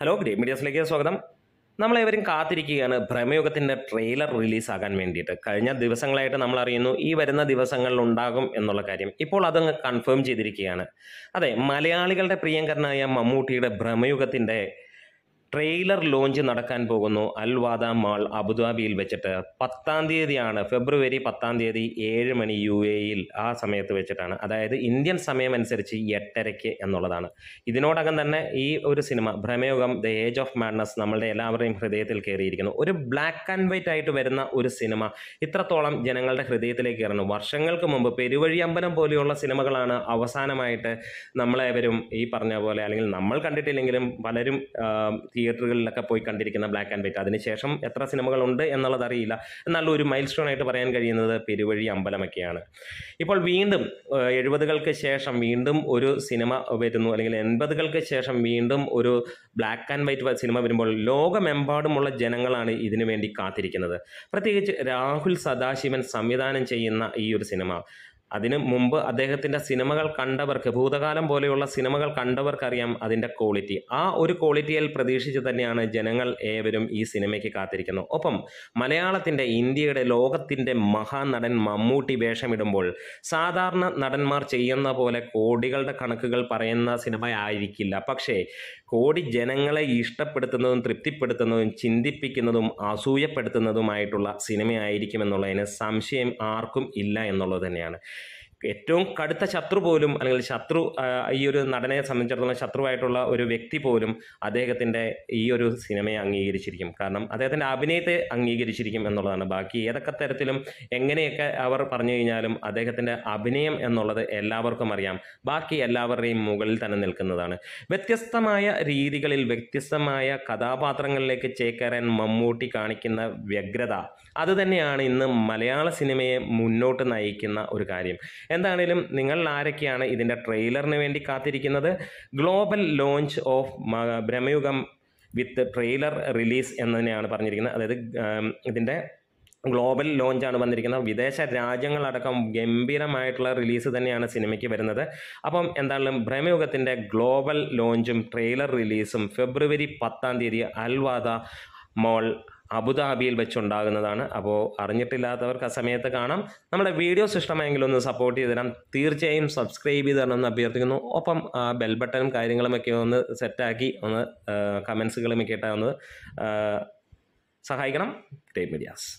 hello good മീഡിയസിലേക്ക് സ്വാഗതം നമ്മളേവരും കാത്തിരിക്കുകയാണ് ഭ്രമയുഗത്തിൻ്റെ trailer റിലീസാകാൻ വേണ്ടിയിട്ട് കഴിഞ്ഞ ദിവസങ്ങളായിട്ട് നമ്മൾ അറിയുന്നു ഈ വരുന്ന ദിവസങ്ങളിൽ ഉണ്ടാകും എന്നുള്ള കാര്യം ഇപ്പോൾ അതങ്ങ് കൺഫേം ചെയ്തിരിക്കുകയാണ് അതെ മലയാളികളുടെ പ്രിയങ്കരനായ മമ്മൂട്ടിയുടെ ഭ്രമയുഗത്തിൻ്റെ ട്രെയിലർ ലോഞ്ച് നടക്കാൻ പോകുന്നു അൽവാദ മാൾ അബുദാബിയിൽ വെച്ചിട്ട് പത്താം തീയതിയാണ് ഫെബ്രുവരി പത്താം തീയതി ഏഴ് മണി യു എയിൽ ആ സമയത്ത് വെച്ചിട്ടാണ് അതായത് ഇന്ത്യൻ സമയമനുസരിച്ച് എട്ടരയ്ക്ക് എന്നുള്ളതാണ് ഇതിനോടകം തന്നെ ഈ ഒരു സിനിമ Bramayugam the age of madness നമ്മളുടെ എല്ലാവരുടെയും ഹൃദയത്തിൽ കയറിയിരിക്കുന്നു ഒരു ബ്ലാക്ക് ആൻഡ് വൈറ്റ് ആയിട്ട് വരുന്ന ഒരു സിനിമ ഇത്രത്തോളം ജനങ്ങളുടെ ഹൃദയത്തിലേക്ക് കയറുന്നു വർഷങ്ങൾക്ക് മുമ്പ് അമ്പലം പോലെയുള്ള സിനിമകളാണ് അവസാനമായിട്ട് നമ്മളെവരും ഈ പറഞ്ഞ പോലെ അല്ലെങ്കിൽ നമ്മൾ കണ്ടിട്ടില്ലെങ്കിലും പലരും തിയേറ്ററുകളിലൊക്കെ പോയി കണ്ടിരിക്കുന്ന ബ്ലാക്ക് ആൻഡ് വൈറ്റ് അതിനുശേഷം എത്ര സിനിമകളുണ്ട് എന്നുള്ളത് അറിയില്ല എന്നാൽ ഒരു മൈൽ സ്റ്റോൺ ആയിട്ട് പറയാൻ കഴിയുന്നത് പെരുവഴി അമ്പലമൊക്കെയാണ് ഇപ്പോൾ വീണ്ടും എഴുപതുകൾക്ക് ശേഷം വീണ്ടും ഒരു സിനിമ വരുന്നു അല്ലെങ്കിൽ എൺപതുകൾക്ക് ശേഷം വീണ്ടും ഒരു ബ്ലാക്ക് ആൻഡ് വൈറ്റ് സിനിമ വരുമ്പോൾ ലോകമെമ്പാടുമുള്ള ജനങ്ങളാണ് ഇതിനു വേണ്ടി കാത്തിരിക്കുന്നത് പ്രത്യേകിച്ച് രാഹുൽ സദാശിവൻ സംവിധാനം ചെയ്യുന്ന ഈ ഒരു സിനിമ അതിനു മുമ്പ് അദ്ദേഹത്തിൻ്റെ സിനിമകൾ കണ്ടവർക്ക് ഭൂതകാലം പോലെയുള്ള സിനിമകൾ കണ്ടവർക്ക് അറിയാം അതിൻ്റെ ക്വാളിറ്റി ആ ഒരു ക്വാളിറ്റിയിൽ പ്രതീക്ഷിച്ച് തന്നെയാണ് ജനങ്ങൾ ഏവരും ഈ സിനിമയ്ക്ക് കാത്തിരിക്കുന്നത് ഒപ്പം മലയാളത്തിൻ്റെ ഇന്ത്യയുടെ ലോകത്തിൻ്റെ മഹാനടൻ മമ്മൂട്ടി വേഷമിടുമ്പോൾ സാധാരണ നടന്മാർ ചെയ്യുന്ന പോലെ കോടികളുടെ കണക്കുകൾ പറയുന്ന സിനിമ ആയിരിക്കില്ല പക്ഷേ കോടി ജനങ്ങളെ ഇഷ്ടപ്പെടുത്തുന്നതും തൃപ്തിപ്പെടുത്തുന്നതും ചിന്തിപ്പിക്കുന്നതും അസൂയപ്പെടുത്തുന്നതുമായിട്ടുള്ള സിനിമയായിരിക്കുമെന്നുള്ളതിന് സംശയം ആർക്കും ഇല്ല എന്നുള്ളത് തന്നെയാണ് ഏറ്റവും കടുത്ത ശത്രു പോലും അല്ലെങ്കിൽ ശത്രു ഈ ഒരു നടനെ സംബന്ധിച്ചിടത്തോളം ശത്രുവായിട്ടുള്ള ഒരു വ്യക്തി പോലും അദ്ദേഹത്തിൻ്റെ ഈ ഒരു സിനിമയെ അംഗീകരിച്ചിരിക്കും കാരണം അദ്ദേഹത്തിൻ്റെ അഭിനയത്തെ അംഗീകരിച്ചിരിക്കും എന്നുള്ളതാണ് ബാക്കി ഏതൊക്കെ തരത്തിലും എങ്ങനെയൊക്കെ അവർ പറഞ്ഞു കഴിഞ്ഞാലും അദ്ദേഹത്തിൻ്റെ അഭിനയം എന്നുള്ളത് എല്ലാവർക്കും അറിയാം ബാക്കി എല്ലാവരുടെയും മുകളിൽ തന്നെ നിൽക്കുന്നതാണ് വ്യത്യസ്തമായ രീതികളിൽ വ്യത്യസ്തമായ കഥാപാത്രങ്ങളിലേക്ക് ചേക്കേറാൻ മമ്മൂട്ടി കാണിക്കുന്ന വ്യഗ്രത അതുതന്നെയാണ് ഇന്ന് മലയാള സിനിമയെ മുന്നോട്ട് നയിക്കുന്ന ഒരു കാര്യം എന്താണേലും നിങ്ങൾ ആരൊക്കെയാണ് ഇതിൻ്റെ ട്രെയിലറിന് വേണ്ടി കാത്തിരിക്കുന്നത് global launch of Bramayugam with trailer release എന്നതിനെയാണ് പറഞ്ഞിരിക്കുന്നത് അതായത് ഇതിൻ്റെ ഗ്ലോബൽ ലോഞ്ചാണ് വന്നിരിക്കുന്നത് വിദേശ രാജ്യങ്ങളടക്കം ഗംഭീരമായിട്ടുള്ള റിലീസ് തന്നെയാണ് സിനിമയ്ക്ക് വരുന്നത് അപ്പം എന്തായാലും ഭ്രമയുഗത്തിൻ്റെ ഗ്ലോബൽ ലോഞ്ചും ട്രെയിലർ റിലീസും ഫെബ്രുവരി പത്താം തീയതി അൽവാദ മോൾ അബുദാബിയിൽ വെച്ചുണ്ടാകുന്നതാണ് അപ്പോൾ അറിഞ്ഞിട്ടില്ലാത്തവർക്ക് ആ സമയത്ത് കാണാം നമ്മുടെ വീഡിയോ ഇഷ്ടമായെങ്കിൽ ഒന്ന് സപ്പോർട്ട് ചെയ്ത് തരാം തീർച്ചയായും സബ്സ്ക്രൈബ് ചെയ്ത് തരണം എന്ന് അഭ്യർത്ഥിക്കുന്നു ഒപ്പം ബെൽ ബട്ടനും കാര്യങ്ങളുമൊക്കെ ഒന്ന് സെറ്റാക്കി ഒന്ന് ഇട്ടാൽ ഒന്ന് സഹായിക്കണം ടൈം മീഡിയാസ്